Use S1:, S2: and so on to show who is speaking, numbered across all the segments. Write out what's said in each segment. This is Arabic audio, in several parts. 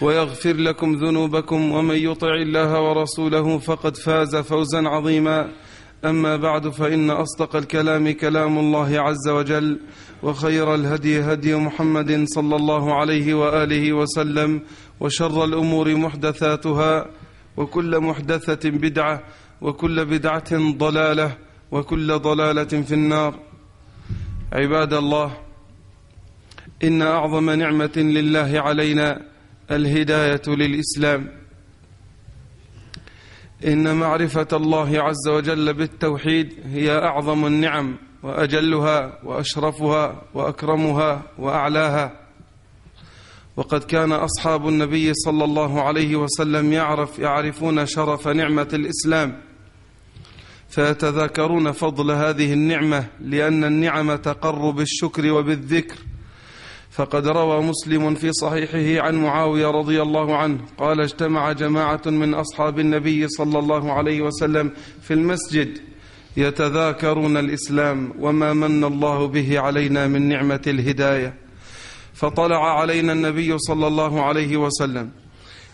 S1: ويغفر لكم ذنوبكم ومن يطع الله ورسوله فقد فاز فوزا عظيما أما بعد فإن أصدق الكلام كلام الله عز وجل وخير الهدي هدي محمد صلى الله عليه وآله وسلم وشر الأمور محدثاتها وكل محدثة بدعة وكل بدعة ضلالة وكل ضلالة في النار عباد الله إن أعظم نعمة لله علينا الهداية للإسلام إن معرفة الله عز وجل بالتوحيد هي أعظم النعم وأجلها وأشرفها وأكرمها وأعلاها وقد كان أصحاب النبي صلى الله عليه وسلم يعرف يعرفون شرف نعمة الإسلام فيتذاكرون فضل هذه النعمة لأن النعم تقر بالشكر وبالذكر فقد روى مسلم في صحيحه عن معاوية رضي الله عنه قال اجتمع جماعة من أصحاب النبي صلى الله عليه وسلم في المسجد يتذاكرون الإسلام وما من الله به علينا من نعمة الهداية فطلع علينا النبي صلى الله عليه وسلم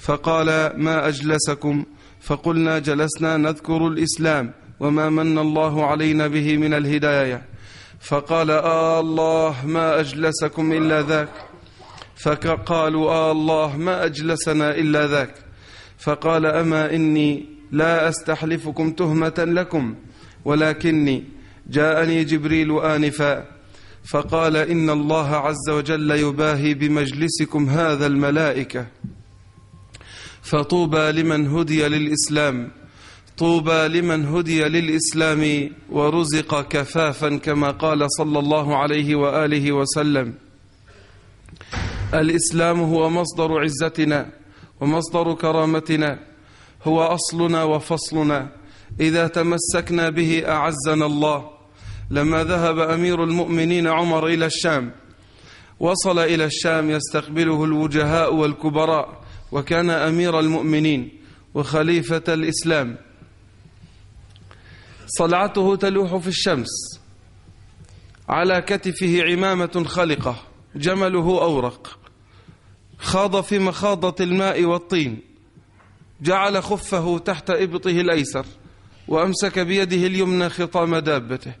S1: فقال ما أجلسكم فقلنا جلسنا نذكر الإسلام وما من الله علينا به من الهداية فقال آه الله ما أجلسكم إلا ذاك فقالوا آه الله ما أجلسنا إلا ذاك فقال أما إني لا أستحلفكم تهمة لكم ولكني جاءني جبريل آنفا فقال إن الله عز وجل يباهي بمجلسكم هذا الملائكة فطوبى لمن هدي للإسلام طوبى لمن هدي للإسلام ورزق كفافا كما قال صلى الله عليه وآله وسلم الإسلام هو مصدر عزتنا ومصدر كرامتنا هو أصلنا وفصلنا إذا تمسكنا به أعزنا الله لما ذهب أمير المؤمنين عمر إلى الشام وصل إلى الشام يستقبله الوجهاء والكبراء وكان أمير المؤمنين وخليفة الإسلام صلعته تلوح في الشمس على كتفه عمامة خلقة جمله أورق خاض في مخاضة الماء والطين جعل خفه تحت إبطه الأيسر وأمسك بيده اليمنى خطام دابته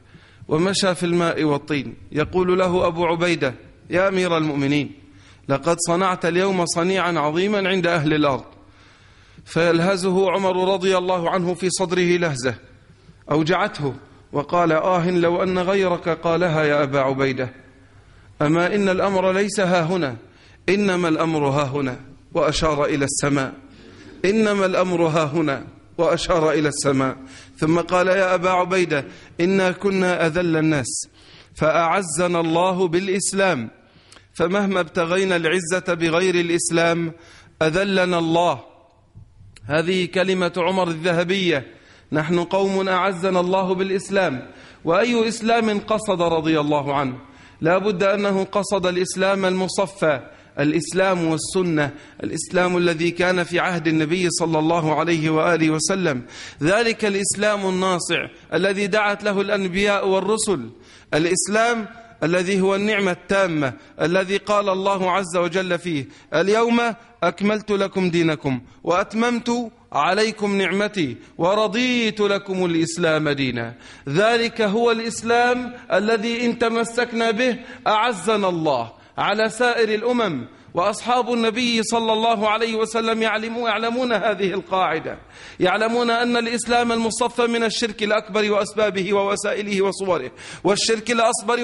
S1: ومشى في الماء والطين يقول له أبو عبيدة يا أمير المؤمنين لقد صنعت اليوم صنيعا عظيما عند أهل الأرض فيلهزه عمر رضي الله عنه في صدره لهزه أوجعته وقال آه لو أن غيرك قالها يا أبا عبيدة أما إن الأمر ليس ها هنا إنما الأمر ها هنا وأشار إلى السماء إنما الأمر ها هنا وأشار إلى السماء ثم قال يا أبا عبيدة إنا كنا أذل الناس فأعزنا الله بالإسلام فمهما ابتغينا العزة بغير الإسلام أذلنا الله هذه كلمة عمر الذهبية نحن قوم أعزنا الله بالإسلام وأي إسلام قصد رضي الله عنه لا بد أنه قصد الإسلام المصفى الإسلام والسنة الإسلام الذي كان في عهد النبي صلى الله عليه وآله وسلم ذلك الإسلام الناصع الذي دعت له الأنبياء والرسل الإسلام الذي هو النعمة التامة الذي قال الله عز وجل فيه اليوم أكملت لكم دينكم وأتممت عليكم نعمتي ورضيت لكم الإسلام دينا ذلك هو الإسلام الذي إن تمسكنا به أعزنا الله على سائر الأمم وأصحاب النبي صلى الله عليه وسلم يعلمون هذه القاعدة يعلمون أن الإسلام المصفى من الشرك الأكبر وأسبابه ووسائله وصوره والشرك الأصبر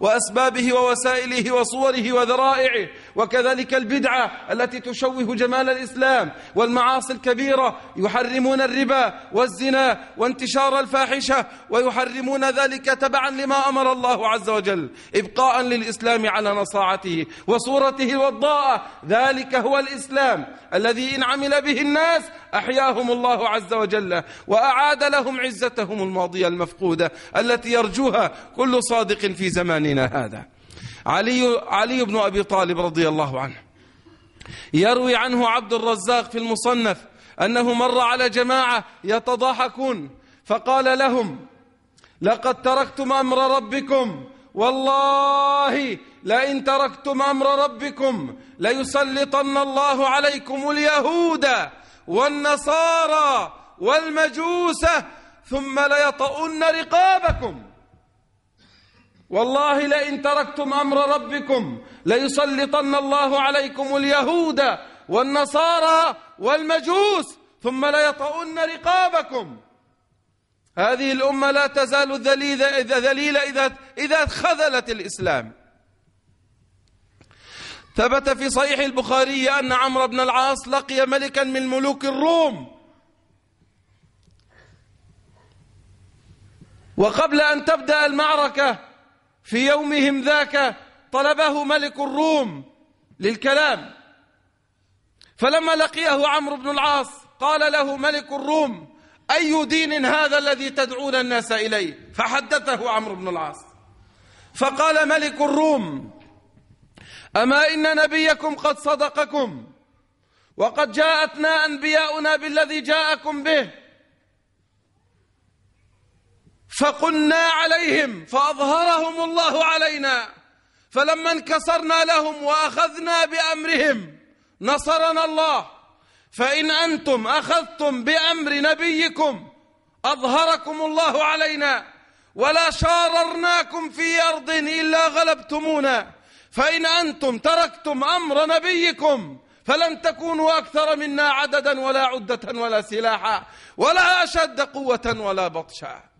S1: وأسبابه ووسائله وصوره وذرائعه وكذلك البدعة التي تشوه جمال الإسلام والمعاصي الكبيرة يحرمون الربا والزنا وانتشار الفاحشة ويحرمون ذلك تبعا لما أمر الله عز وجل إبقاء للإسلام على نصاعته وصورته الوضاءة ذلك هو الإسلام الذي إن عمل به الناس أحياهم الله عز وجل وأعاد لهم عزتهم الماضية المفقودة التي يرجوها كل صادق في زماننا هذا علي, علي بن أبي طالب رضي الله عنه يروي عنه عبد الرزاق في المصنف أنه مر على جماعة يتضاحكون فقال لهم لقد تركتم أمر ربكم والله لئن تركتم أمر ربكم ليسلطن الله عليكم اليهود والنصارى والمجوس ثم ليطؤن رقابكم والله لئن تركتم أمر ربكم ليسلطن الله عليكم اليهود والنصارى والمجوس ثم ليطؤن رقابكم هذه الأمة لا تزال ذليلة إذا, ذليلة إذا, إذا خذلت الإسلام ثبت في صحيح البخاري أن عمرو بن العاص لقي ملكا من ملوك الروم وقبل أن تبدأ المعركة في يومهم ذاك طلبه ملك الروم للكلام فلما لقيه عمرو بن العاص قال له ملك الروم أي دين هذا الذي تدعون الناس إليه فحدثه عمرو بن العاص فقال ملك الروم أما إن نبيكم قد صدقكم وقد جاءتنا أنبياؤنا بالذي جاءكم به فقلنا عليهم فأظهرهم الله علينا فلما انكسرنا لهم وأخذنا بأمرهم نصرنا الله فإن أنتم أخذتم بأمر نبيكم أظهركم الله علينا ولا شاررناكم في أرض إلا غلبتمونا فإن أنتم تركتم أمر نبيكم فلن تكونوا أكثر منا عددا ولا عدة ولا سلاحا ولا أشد قوة ولا بطشا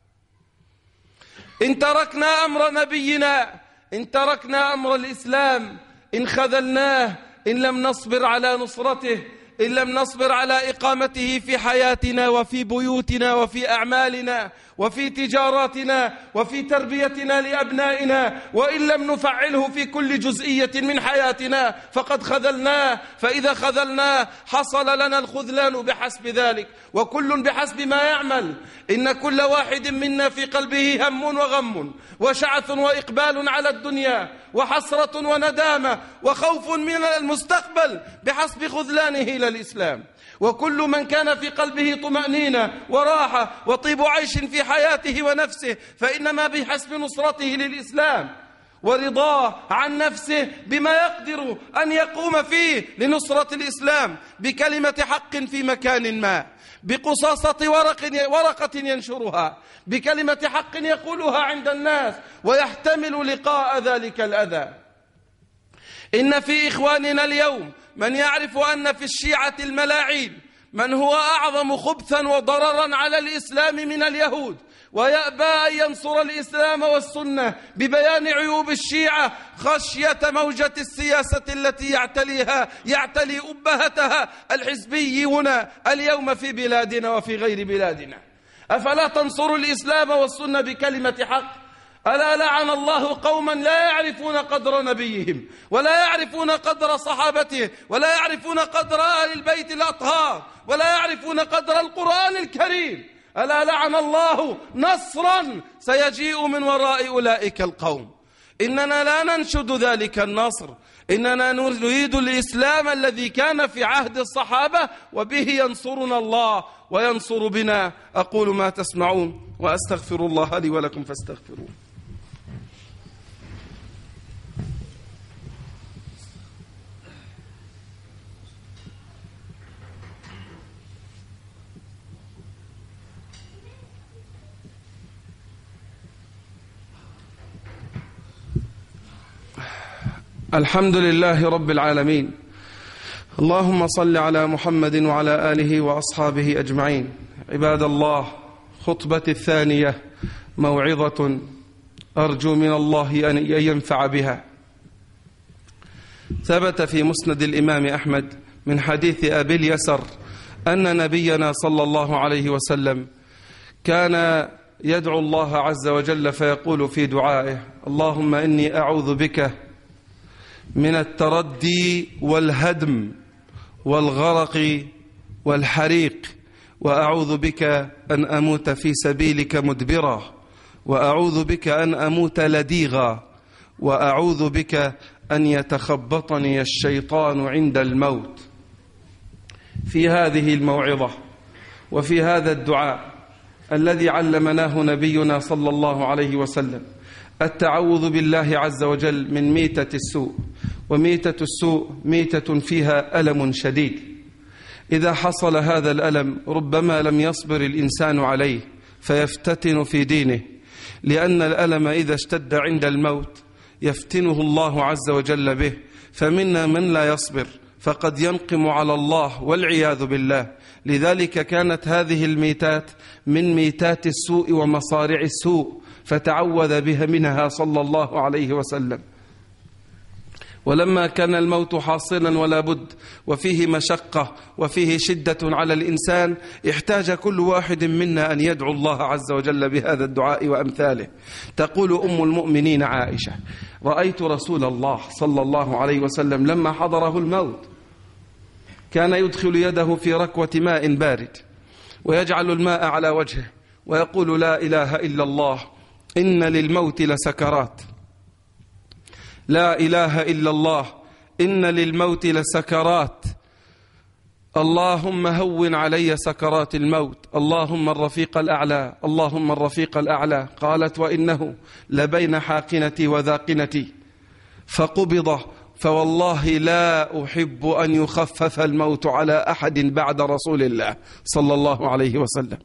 S1: إن تركنا أمر نبينا إن تركنا أمر الإسلام إن خذلناه إن لم نصبر على نصرته إن لم نصبر على إقامته في حياتنا وفي بيوتنا وفي أعمالنا وفي تجاراتنا وفي تربيتنا لأبنائنا وإن لم نفعله في كل جزئية من حياتنا فقد خذلناه فإذا خذلناه حصل لنا الخذلان بحسب ذلك وكل بحسب ما يعمل إن كل واحد منا في قلبه هم وغم وشعث وإقبال على الدنيا وحسرة وندامة وخوف من المستقبل بحسب خذلانه إلى الإسلام وكل من كان في قلبه طمأنينة وراحة وطيب عيش في حياته ونفسه فإنما بحسب نصرته للإسلام ورضاه عن نفسه بما يقدر أن يقوم فيه لنصرة الإسلام بكلمة حق في مكان ما بقصاصة ورق ورقة ينشرها بكلمة حق يقولها عند الناس ويحتمل لقاء ذلك الأذى إن في إخواننا اليوم من يعرف أن في الشيعة الملاعين من هو أعظم خبثا وضررا على الإسلام من اليهود ويأبى أن ينصر الإسلام والسنة ببيان عيوب الشيعة خشية موجة السياسة التي يعتليها يعتلي أبهتها الحزبي هنا اليوم في بلادنا وفي غير بلادنا أفلا تنصر الإسلام والسنة بكلمة حق ألا لعن الله قوما لا يعرفون قدر نبيهم ولا يعرفون قدر صحابته ولا يعرفون قدر أهل البيت الأطهار ولا يعرفون قدر القرآن الكريم ألا لعن الله نصرا سيجيء من وراء أولئك القوم إننا لا ننشد ذلك النصر إننا نريد الإسلام الذي كان في عهد الصحابة وبه ينصرنا الله وينصر بنا أقول ما تسمعون وأستغفر الله لي ولكم فاستغفروه الحمد لله رب العالمين اللهم صل على محمد وعلى آله وأصحابه أجمعين عباد الله خطبة الثانية موعظة أرجو من الله أن ينفع بها ثبت في مسند الإمام أحمد من حديث أبي اليسر أن نبينا صلى الله عليه وسلم كان يدعو الله عز وجل فيقول في دعائه اللهم إني أعوذ بك من التردي والهدم والغرق والحريق وأعوذ بك أن أموت في سبيلك مدبرا وأعوذ بك أن أموت لديغا وأعوذ بك أن يتخبطني الشيطان عند الموت في هذه الموعظة وفي هذا الدعاء الذي علمناه نبينا صلى الله عليه وسلم التعوذ بالله عز وجل من ميتة السوء وميتة السوء ميتة فيها ألم شديد إذا حصل هذا الألم ربما لم يصبر الإنسان عليه فيفتتن في دينه لأن الألم إذا اشتد عند الموت يفتنه الله عز وجل به فمنا من لا يصبر فقد ينقم على الله والعياذ بالله لذلك كانت هذه الميتات من ميتات السوء ومصارع السوء فتعوذ بها منها صلى الله عليه وسلم ولما كان الموت حاصلا ولا بد وفيه مشقة وفيه شدة على الإنسان احتاج كل واحد منا أن يدعو الله عز وجل بهذا الدعاء وأمثاله تقول أم المؤمنين عائشة رأيت رسول الله صلى الله عليه وسلم لما حضره الموت كان يدخل يده في ركوة ماء بارد ويجعل الماء على وجهه ويقول لا إله إلا الله إن للموت لسكرات لا إله إلا الله إن للموت لسكرات اللهم هون علي سكرات الموت اللهم الرفيق الأعلى اللهم الرفيق الأعلى قالت وإنه لبين حاقنتي وذاقنتي فقبض فوالله لا أحب أن يخفف الموت على أحد بعد رسول الله صلى الله عليه وسلم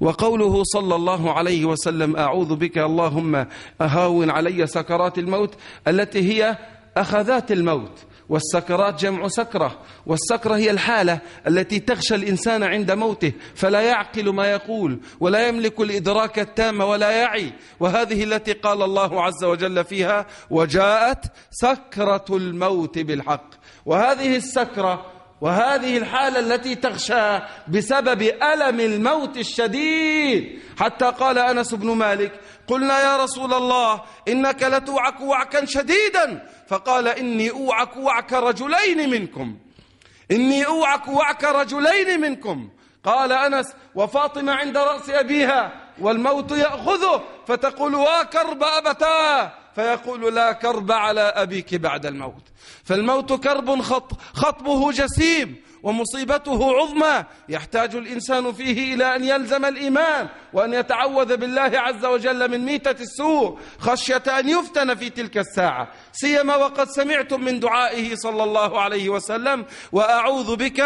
S1: وقوله صلى الله عليه وسلم أعوذ بك اللهم أهاون علي سكرات الموت التي هي أخذات الموت والسكرات جمع سكرة والسكرة هي الحالة التي تغشى الإنسان عند موته فلا يعقل ما يقول ولا يملك الإدراك التام ولا يعي وهذه التي قال الله عز وجل فيها وجاءت سكرة الموت بالحق وهذه السكرة وهذه الحالة التي تغشى بسبب ألم الموت الشديد حتى قال أنس بن مالك قلنا يا رسول الله إنك لتوعك وعكا شديدا فقال إني أوعك وعك رجلين منكم إني أوعك وعك رجلين منكم قال أنس وفاطمة عند رأس أبيها والموت يأخذه فتقول وا آه، كرب أبتاه فيقول لا كرب على أبيك بعد الموت فالموت كرب خط خطبه جسيم ومصيبته عظمى يحتاج الإنسان فيه إلى أن يلزم الإيمان وأن يتعوذ بالله عز وجل من ميتة السوء خشية أن يفتن في تلك الساعة سيما وقد سمعتم من دعائه صلى الله عليه وسلم وأعوذ بك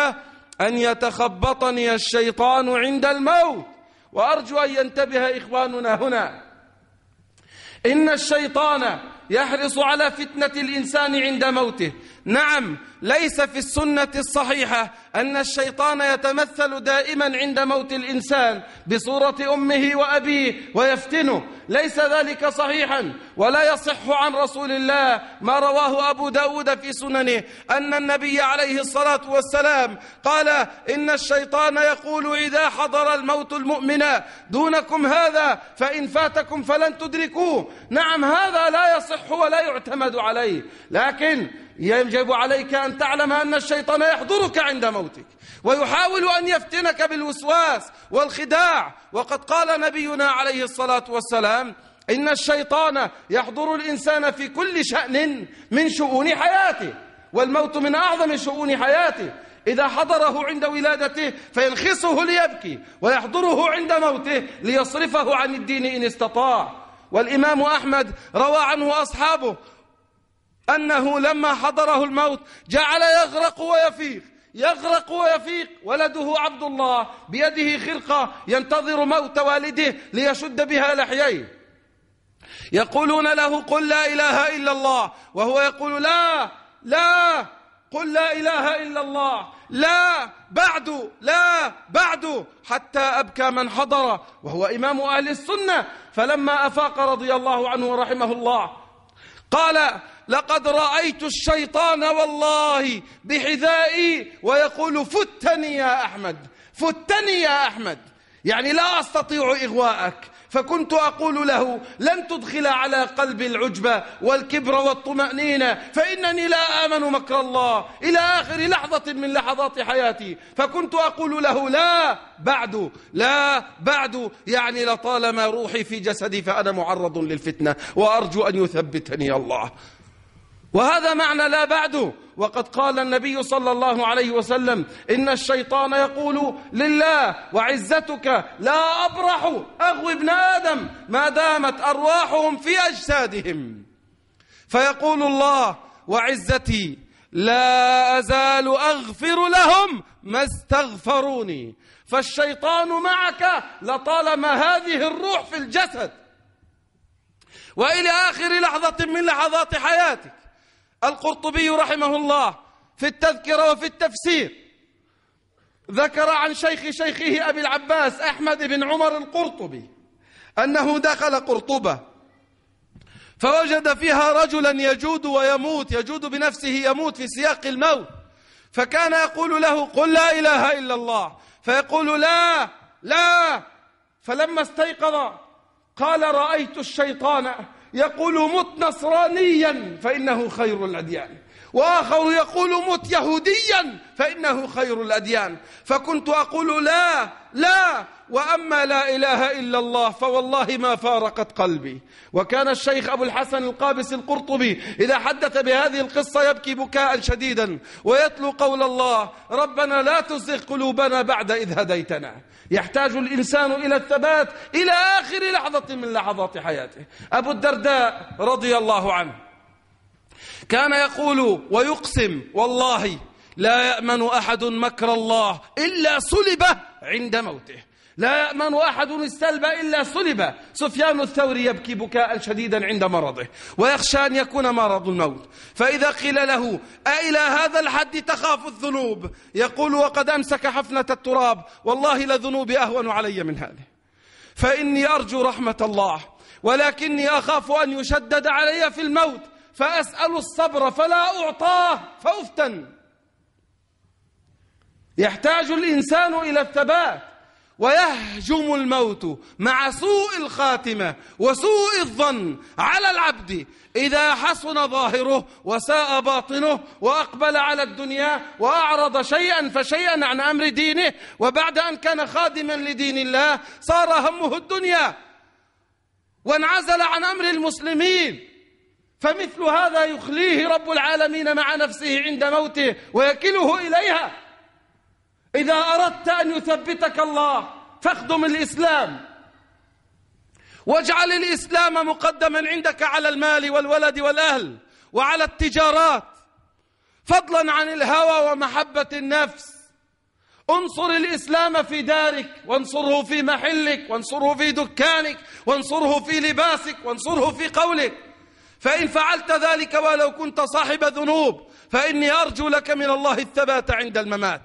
S1: أن يتخبطني الشيطان عند الموت وأرجو أن ينتبه إخواننا هنا إن الشيطان يحرص على فتنة الإنسان عند موته نعم ليس في السنة الصحيحة أن الشيطان يتمثل دائما عند موت الإنسان بصورة أمه وأبيه ويفتنه ليس ذلك صحيحا ولا يصح عن رسول الله ما رواه أبو داود في سننه أن النبي عليه الصلاة والسلام قال إن الشيطان يقول إذا حضر الموت المؤمن دونكم هذا فإن فاتكم فلن تدركوه نعم هذا لا يصح ولا يعتمد عليه لكن يجب عليك أن تعلم أن الشيطان يحضرك عند موتك ويحاول أن يفتنك بالوسواس والخداع وقد قال نبينا عليه الصلاة والسلام إن الشيطان يحضر الإنسان في كل شأن من شؤون حياته والموت من أعظم شؤون حياته إذا حضره عند ولادته فينخصه ليبكي ويحضره عند موته ليصرفه عن الدين إن استطاع والإمام أحمد روى عنه أصحابه أنه لما حضره الموت جعل يغرق ويفيق يغرق ويفيق ولده عبد الله بيده خرقة ينتظر موت والده ليشد بها لحييه يقولون له قل لا إله إلا الله وهو يقول لا لا قل لا إله إلا الله لا بعد لا بعد حتى أبكى من حضر وهو إمام أهل السنة فلما أفاق رضي الله عنه ورحمه الله قال لقد رأيت الشيطان والله بحذائي ويقول فتني يا أحمد فتني يا أحمد يعني لا أستطيع إغواءك فكنت أقول له لن تدخل على قلبي العجبة والكبر والطمأنينة فإنني لا آمن مكر الله إلى آخر لحظة من لحظات حياتي فكنت أقول له لا بعد لا بعد يعني لطالما روحي في جسدي فأنا معرض للفتنة وأرجو أن يثبتني الله وهذا معنى لا بعد وقد قال النبي صلى الله عليه وسلم إن الشيطان يقول لله وعزتك لا أبرح أغوي ابن آدم ما دامت أرواحهم في أجسادهم فيقول الله وعزتي لا أزال أغفر لهم ما استغفروني فالشيطان معك لطالما هذه الروح في الجسد وإلى آخر لحظة من لحظات حياتك القرطبي رحمه الله في التذكرة وفي التفسير ذكر عن شيخ شيخه أبي العباس أحمد بن عمر القرطبي أنه دخل قرطبة فوجد فيها رجلا يجود ويموت يجود بنفسه يموت في سياق الموت فكان يقول له قل لا إله إلا الله فيقول لا لا فلما استيقظ قال رأيت الشيطان يقول مت نصرانيا فإنه خير الأديان وآخر يقول مت يهوديا فإنه خير الأديان فكنت أقول لا لا وأما لا إله إلا الله فوالله ما فارقت قلبي وكان الشيخ أبو الحسن القابس القرطبي إذا حدث بهذه القصة يبكي بكاء شديدا ويتلو قول الله ربنا لا تزغ قلوبنا بعد إذ هديتنا يحتاج الإنسان إلى الثبات إلى آخر لحظة من لحظات حياته أبو الدرداء رضي الله عنه كان يقول ويقسم والله لا يأمن أحد مكر الله إلا صلب عند موته لا يأمن أحد السلب إلا صلب سفيان الثوري يبكي بكاء شديدا عند مرضه ويخشى أن يكون مرض الموت فإذا قيل له أإلى هذا الحد تخاف الذنوب يقول وقد أمسك حفنة التراب والله لذنوبي أهون علي من هذه فإني أرجو رحمة الله ولكني أخاف أن يشدد علي في الموت فأسأل الصبر فلا أعطاه فأفتن يحتاج الإنسان إلى الثبات ويهجم الموت مع سوء الخاتمة وسوء الظن على العبد إذا حسن ظاهره وساء باطنه وأقبل على الدنيا وأعرض شيئا فشيئا عن أمر دينه وبعد أن كان خادما لدين الله صار همه الدنيا وانعزل عن أمر المسلمين فمثل هذا يخليه رب العالمين مع نفسه عند موته ويكله إليها إذا أردت أن يثبتك الله فاخدم الإسلام واجعل الإسلام مقدما عندك على المال والولد والأهل وعلى التجارات فضلا عن الهوى ومحبة النفس انصر الإسلام في دارك وانصره في محلك وانصره في دكانك وانصره في لباسك وانصره في قولك فإن فعلت ذلك ولو كنت صاحب ذنوب فإني أرجو لك من الله الثبات عند الممات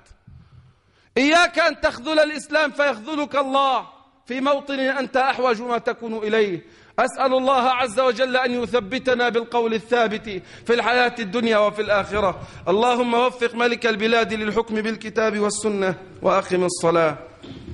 S1: إياك أن تخذل الإسلام فيخذلك الله في موطن أنت أحوج ما تكون إليه أسأل الله عز وجل أن يثبتنا بالقول الثابت في الحياة الدنيا وفي الآخرة اللهم وفق ملك البلاد للحكم بالكتاب والسنة وأقم الصلاة